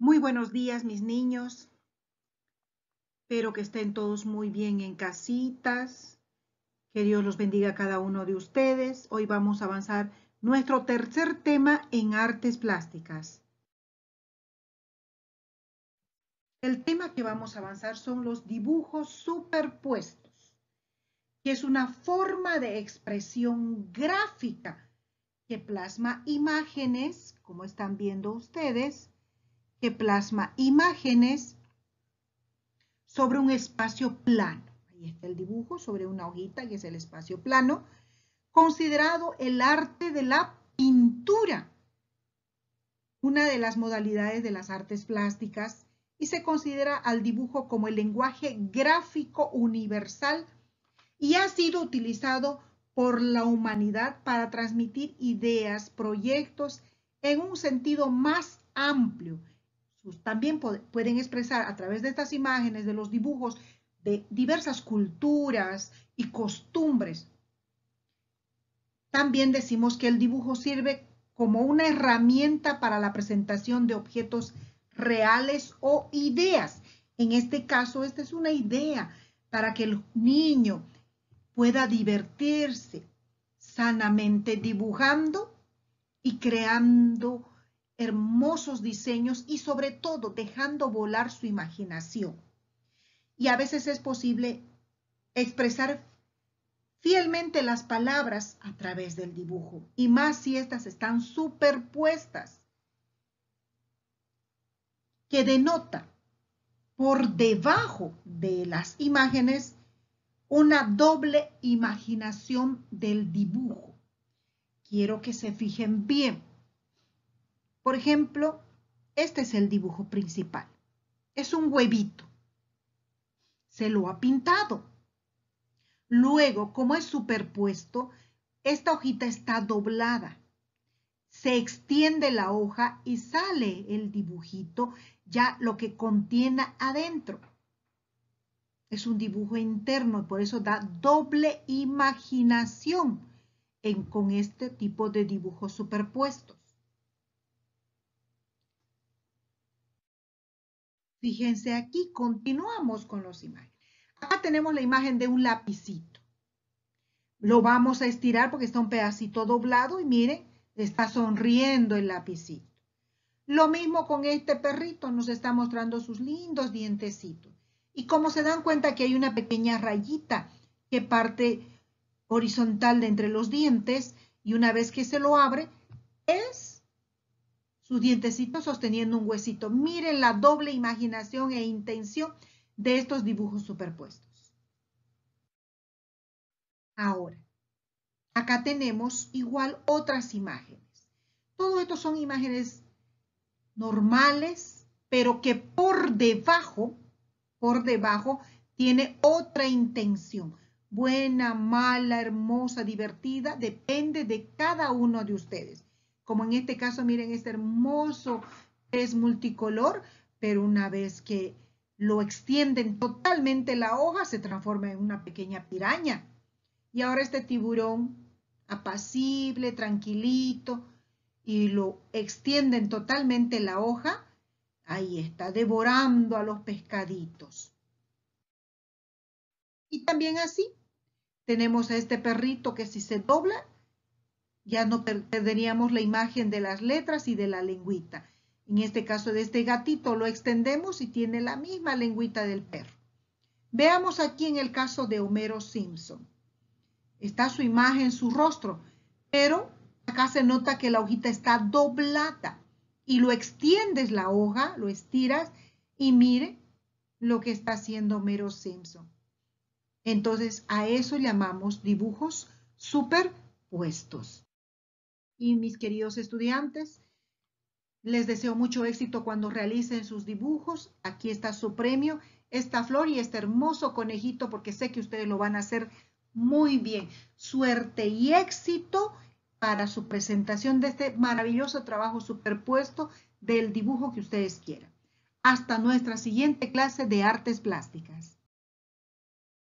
Muy buenos días, mis niños. Espero que estén todos muy bien en casitas. Que Dios los bendiga a cada uno de ustedes. Hoy vamos a avanzar nuestro tercer tema en artes plásticas. El tema que vamos a avanzar son los dibujos superpuestos, que es una forma de expresión gráfica que plasma imágenes, como están viendo ustedes, que plasma imágenes sobre un espacio plano. Ahí está el dibujo sobre una hojita que es el espacio plano, considerado el arte de la pintura, una de las modalidades de las artes plásticas, y se considera al dibujo como el lenguaje gráfico universal y ha sido utilizado por la humanidad para transmitir ideas, proyectos en un sentido más amplio, pues, también pueden expresar a través de estas imágenes, de los dibujos, de diversas culturas y costumbres. También decimos que el dibujo sirve como una herramienta para la presentación de objetos reales o ideas. En este caso, esta es una idea para que el niño pueda divertirse sanamente dibujando y creando hermosos diseños y sobre todo dejando volar su imaginación. Y a veces es posible expresar fielmente las palabras a través del dibujo, y más si estas están superpuestas, que denota por debajo de las imágenes una doble imaginación del dibujo. Quiero que se fijen bien por ejemplo, este es el dibujo principal. Es un huevito. Se lo ha pintado. Luego, como es superpuesto, esta hojita está doblada. Se extiende la hoja y sale el dibujito, ya lo que contiene adentro. Es un dibujo interno, y por eso da doble imaginación con este tipo de dibujo superpuesto. Fíjense aquí, continuamos con las imágenes. Acá tenemos la imagen de un lapicito. Lo vamos a estirar porque está un pedacito doblado y miren, está sonriendo el lapicito. Lo mismo con este perrito, nos está mostrando sus lindos dientecitos. Y como se dan cuenta que hay una pequeña rayita que parte horizontal de entre los dientes y una vez que se lo abre, es sus dientecitos sosteniendo un huesito. Miren la doble imaginación e intención de estos dibujos superpuestos. Ahora, acá tenemos igual otras imágenes. Todo esto son imágenes normales, pero que por debajo, por debajo, tiene otra intención. Buena, mala, hermosa, divertida, depende de cada uno de ustedes como en este caso, miren este hermoso es multicolor, pero una vez que lo extienden totalmente la hoja, se transforma en una pequeña piraña. Y ahora este tiburón apacible, tranquilito, y lo extienden totalmente la hoja, ahí está, devorando a los pescaditos. Y también así, tenemos a este perrito que si se dobla, ya no perderíamos la imagen de las letras y de la lengüita. En este caso de este gatito lo extendemos y tiene la misma lengüita del perro. Veamos aquí en el caso de Homero Simpson. Está su imagen, su rostro, pero acá se nota que la hojita está doblada y lo extiendes la hoja, lo estiras y mire lo que está haciendo Homero Simpson. Entonces a eso llamamos dibujos superpuestos y mis queridos estudiantes. Les deseo mucho éxito cuando realicen sus dibujos. Aquí está su premio, esta flor y este hermoso conejito, porque sé que ustedes lo van a hacer muy bien. Suerte y éxito para su presentación de este maravilloso trabajo superpuesto del dibujo que ustedes quieran. Hasta nuestra siguiente clase de artes plásticas.